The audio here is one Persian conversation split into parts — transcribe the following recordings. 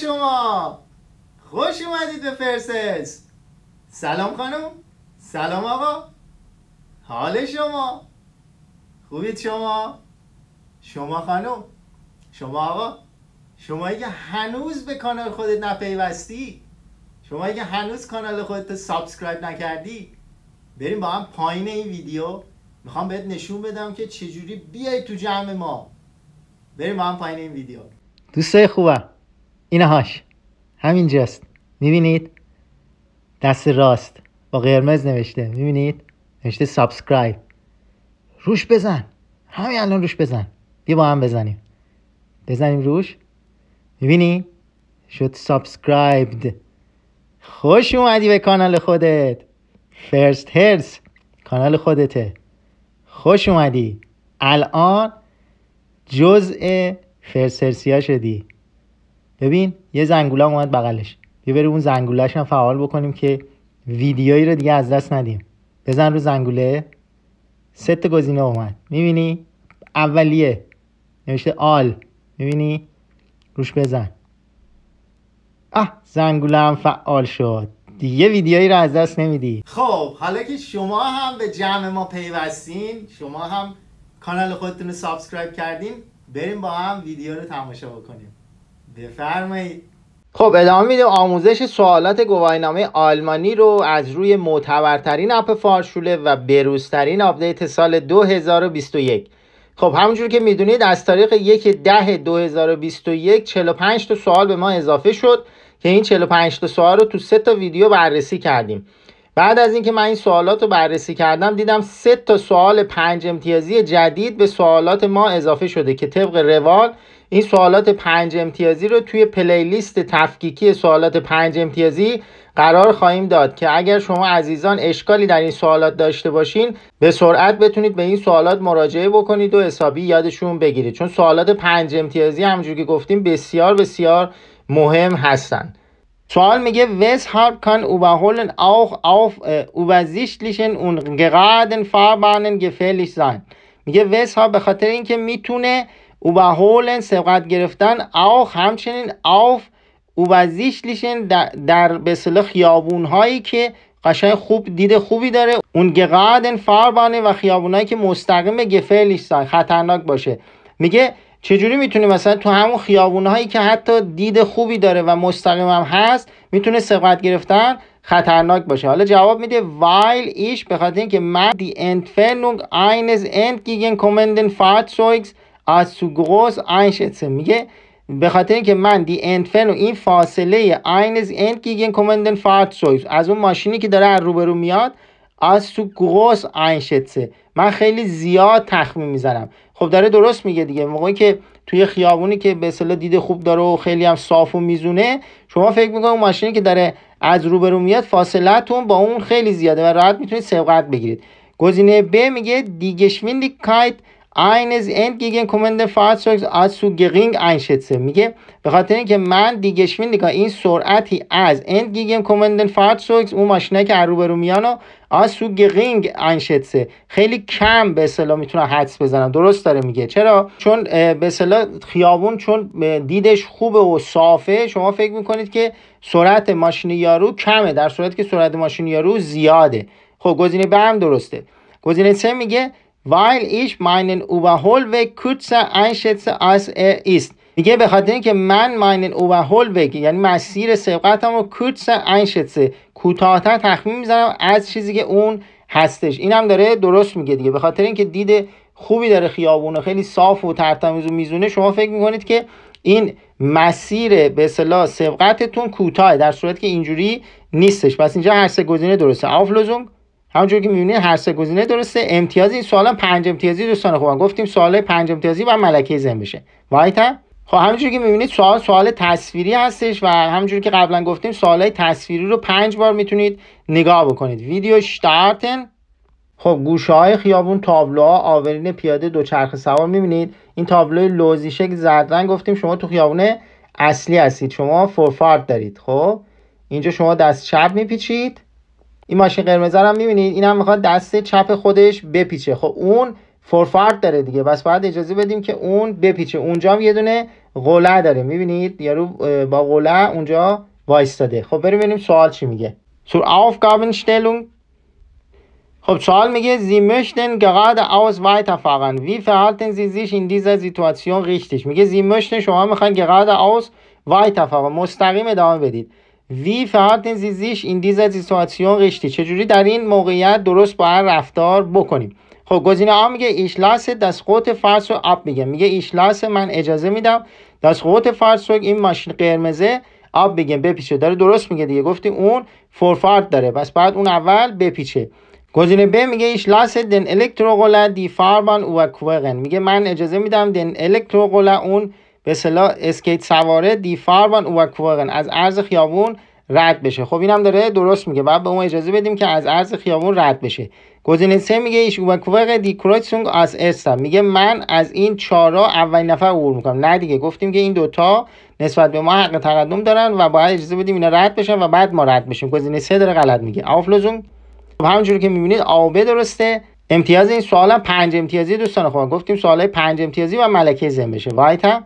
شما خوش اومدید به فرسس سلام خانم سلام آقا حال شما خوبید شما شما خانم شما آقا شما که هنوز به کانال خودت نپیوستی شما که هنوز کانال خودت سابسکرایب نکردی بریم با هم پایین این ویدیو میخوام بهت نشون بدم که چجوری بیای تو جمع ما بریم با هم پایین این ویدیو دوستای خوبم اینهاش همینجاست میبینید دست راست با قرمز نوشته میبینید نوشته سابسکرایب روش بزن همین الان روش بزن بیا با هم بزنیم بزنیم روش میبینی شد سابسکرایبد خوش اومدی به کانال خودت فرست هرس کانال خودته خوش اومدی الان جزء فرست شدی ببین یه زنگوله اومد بغلش بیا بریم اون زنگولهش هم فعال بکنیم که ویدیویی رو دیگه از دست ندیم بزن رو زنگوله ست گزینه اومد میبینی اولیه نوشته آل میبینی روش بزن آه زنگوله هم فعال شد دیگه ویدیویی رو از دست نمیدی خب حالا که شما هم به جمع ما پیوستین شما هم کانال خودتون رو سابسکرایب کردین بریم با هم ویدیو رو تماشا بکنیم بفرمایید خب ادامه میدیم آموزش سوالات گواهینامه آلمانی رو از روی معتبرترین اپ فارشوله و بروزترین آپدیت سال 2021 خب همونجور که میدونید از تاریخ یک ده 2021 45 تا سوال به ما اضافه شد که این 45 تا سوال رو تو سه تا ویدیو بررسی کردیم بعد از اینکه من این سوالات رو بررسی کردم دیدم سه تا سوال پنج امتیازی جدید به سوالات ما اضافه شده که طبق روال این سوالات پنج امتیازی رو توی پلیلیست تفکیکی سوالات پنج امتیازی قرار خواهیم داد که اگر شما عزیزان اشکالی در این سوالات داشته باشین به سرعت بتونید به این سوالات مراجعه بکنید و حسابی یادشون بگیرید چون سوالات پنج امتیازی همونجور که گفتیم بسیار بسیار مهم هستن سوال میگه weshalb کان überholen اوخ auf äh, übersichtlichen und geraden Fahrbahnen gefährlich sein میگه ها به خاطر اینکه میتونه او با هولن سبقت گرفتن او همچنین آف او زیش لیشن در, در به خیابون هایی که قشن خوب دید خوبی داره اون گقعدن فاربانه و خیابون هایی که مستقیم به خطرناک باشه میگه چجوری میتونه مثلا تو همون خیابون هایی که حتی دید خوبی داره و مستقیم هم هست میتونه سبقت گرفتن خطرناک باشه حالا جواب میده وایل ایش به خاطر اینکه من دی انتفرنونگ کومندن فارت سویکس از سوگوز اینشتسه میگه به خاطر اینکه من دی و این فاصله از اند گیگن کومندن فارت سویز از اون ماشینی که داره از روبرو میاد از سوگوز اینشتسه من خیلی زیاد تخمین میزنم خب داره درست میگه دیگه موقعی که توی خیابونی که به اصطلاح دید خوب داره و خیلی هم صاف و میزونه شما فکر میکنید اون ماشینی که داره از روبرو میاد فاصلهتون با اون خیلی زیاده و راحت میتونید سبقت بگیرید گزینه ب میگه دیگشویندیکایت این از eines کومندن kommende سوکس از سو این شدسه میگه به خاطر اینکه من دیگه این سرعتی از کومندن kommenden سوکس اون ماشینه که روبرو میانو از سو zu این شدسه خیلی کم به اصطلاح میتونه حدس بزنم درست داره میگه چرا چون به اصطلاح خیابون چون دیدش خوبه و صافه شما فکر میکنید که سرعت ماشین یارو کمه در صورتی که سرعت ماشین یارو زیاده خب گزینه به هم درسته گزینه سه میگه weil ich meinen Überholweg kürzer einschätze als er ist میگه به خاطر اینکه من ماینن اوورهول بگی یعنی مسیر سبقتم رو کürzer انشتسه کوتاهتر تخمین میزنم از چیزی که اون هستش این هم داره درست میگه دیگه به خاطر اینکه دید خوبی داره خیابون خیلی صاف و ترتمیز و میزونه شما فکر میکنید که این مسیر به اصطلاح سبقتتون کوتاه در صورتی که اینجوری نیستش پس اینجا هر سه گزینه درسته آفلوزونگ همونجوری که میبینید هر سه گزینه درسته امتیازی سوالا پنج امتیازی دوستان خوبم گفتیم سوال پنج امتیازی و ملکه زن بشه وایتا هم خب همونجوری که میبینید سوال سوال تصویری هستش و همونجوری که قبلا گفتیم سوالای تصویری رو پنج بار میتونید نگاه بکنید ویدیو شتارتن خب گوشه های خیابون تابلوها آورین پیاده دو چرخ سوار میبینید این تابلوی لوزی شکل رنگ گفتیم شما تو خیابون اصلی هستید شما فورفارد دارید خب اینجا شما دست چپ میپیچید این ماشین قرمز هم میبینید هم میخواد دست چپ خودش بپیچه خب اون فورفارد داره دیگه بس باید اجازه بدیم که اون بپیچه اونجا هم یه دونه غله داره میبینید یارو با غله اونجا وایستاده خب بریم ببینیم سوال چی میگه zur Aufgabenstellung خب سوال میگه Sie möchten geradeaus weiterfahren وی verhalten زی زیش این دیزه زیتواتسیون ریشتش میگه زی مشتن شما میخواین geradeaus weiterfahren مستقیم ادامه بدید وی فقط زیزیش این دیز سیتواسیون چه چجوری در این موقعیت درست با رفتار بکنیم خب گزینه ها میگه ایشلاس دست قوت فرس رو آب میگه میگه ایشلاس من اجازه میدم دست قوت فرس رو این ماشین قرمزه آب بگیم بپیچه داره درست میگه دیگه گفتی اون فورفارد داره پس بعد اون اول بپیچه گزینه ب میگه ایشلاس دن الکتروگولا دی فاربن و کوغن میگه من اجازه میدم دن الکتروگولا اون به اصطلاح اسکیت سواره دیفار وان اوکوگن از عرض خیابون رد بشه خب اینم داره درست میگه بعد به اون اجازه بدیم که از عرض خیابون رد بشه گزینه سه میگه ایش دی دیکرویتسونگ از استا میگه من از این چهارا اولین نفر عبور میکنم نه دیگه گفتیم که این دوتا نسبت به ما حق تقدم دارن و باید اجازه بدیم اینا رد بشن و بعد ما رد بشیم گزینه سه داره غلط میگه آفلوزون خب همونجوری که میبینید آبه درسته امتیاز این سوال هم پنج امتیازی دوستان خوب گفتیم سوال پنج امتیازی و ملکه زن بشه وایت هم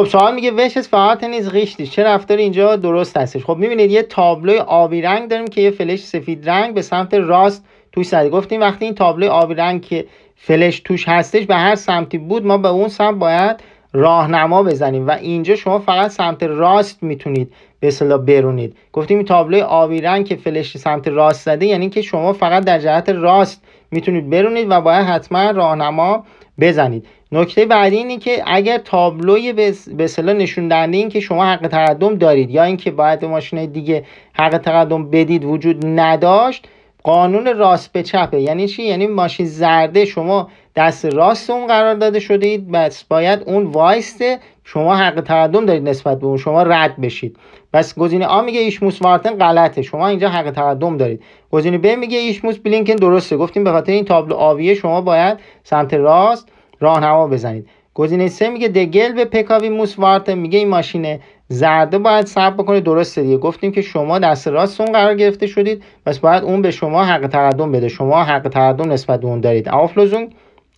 خب سوال میگه وش فقط نیز ریشتی چه رفتار اینجا درست هستش خب میبینید یه تابلوی آبی رنگ داریم که یه فلش سفید رنگ به سمت راست توش زده گفتیم وقتی این تابلو آبی رنگ که فلش توش هستش به هر سمتی بود ما به اون سمت باید راهنما بزنیم و اینجا شما فقط سمت راست میتونید به اصطلاح برونید گفتیم این تابلو آبی رنگ که فلش سمت راست زده یعنی که شما فقط در جهت راست میتونید برونید و باید حتما راهنما بزنید نکته بعدی اینه که اگر تابلوی به اصطلاح نشون دهنده این که شما حق تقدم دارید یا اینکه باید ماشین دیگه حق تقدم بدید وجود نداشت قانون راست به چپه یعنی چی یعنی ماشین زرده شما دست راست اون قرار داده شده اید بس باید اون وایسته شما حق تقدم دارید نسبت به اون شما رد بشید بس گزینه آ میگه ایشموس مارتن غلطه شما اینجا حق تقدم دارید گزینه ب میگه ایشموس بلینکن درسته گفتیم به خاطر این تابلو آویه شما باید سمت راست راهنما بزنید گزینه سه میگه دگل به پکاوی موس وارته میگه این ماشین زرده باید صبر بکنه درسته دیگه گفتیم که شما دست راست اون قرار گرفته شدید پس باید اون به شما حق تقدم بده شما حق تقدم نسبت اون دارید آفلوزون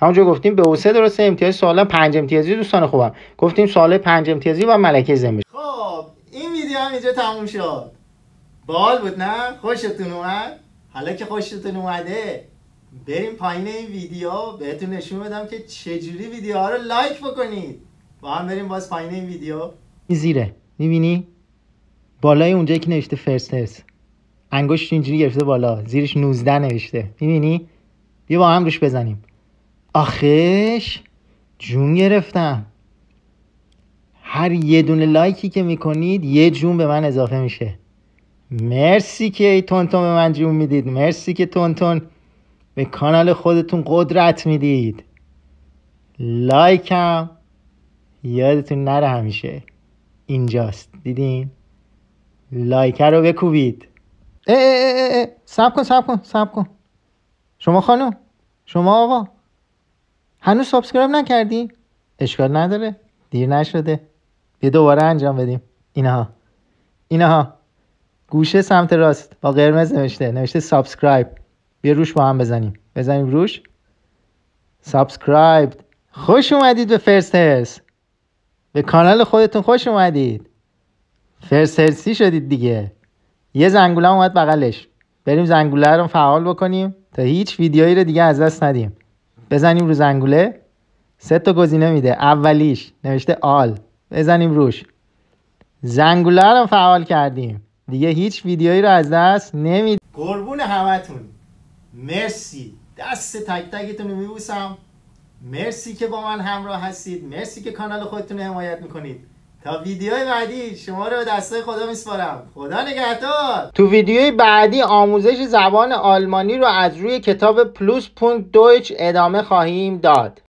همونجا گفتیم به اوسه درسته امتیاز سوال پنج امتیازی دوستان خوبم گفتیم سوال پنج امتیازی و ملکه زمین خب این ویدیو هم اینجا تموم شد بال بود نه خوشتون اومد حالا که خوشتون اومده بریم پایین این ویدیو بهتون نشون بدم که چجوری ویدیوها رو لایک بکنید با هم بریم باز پایین این ویدیو زیره میبینی بالای اونجایی که نوشته فرسترس انگشت اینجوری گرفته بالا زیرش 19 نوشته میبینی بیا با هم روش بزنیم آخش جون گرفتم هر یه دونه لایکی که میکنید یه جون به من اضافه میشه مرسی که تونتون به من جون میدید مرسی که تونتون به کانال خودتون قدرت میدید لایکم یادتون نره همیشه اینجاست دیدین لایک رو بکوبید اه اه اه سب کن سب کن سب کن شما خانم شما آقا هنوز سابسکرایب نکردی؟ اشکال نداره دیر نشده یه دوباره انجام بدیم اینها اینها گوشه سمت راست با قرمز نوشته نوشته سابسکرایب بیا روش با هم بزنیم بزنیم روش سابسکرایب خوش اومدید به فرست به کانال خودتون خوش اومدید فرست شدید دیگه یه زنگوله اومد بغلش بریم زنگوله رو فعال بکنیم تا هیچ ویدیویی رو دیگه از دست ندیم بزنیم رو زنگوله سه تا گزینه میده اولیش نوشته آل بزنیم روش زنگوله رو فعال کردیم دیگه هیچ ویدیویی رو از دست نمیدیم قربون همتون مرسی دست تک تکتون رو میبوسم مرسی که با من همراه هستید مرسی که کانال خودتون رو حمایت میکنید تا ویدیوی بعدی شما رو دستای خدا میسپارم خدا نگهدار تو ویدیوی بعدی آموزش زبان آلمانی رو از روی کتاب پلوس پونت دویچ ادامه خواهیم داد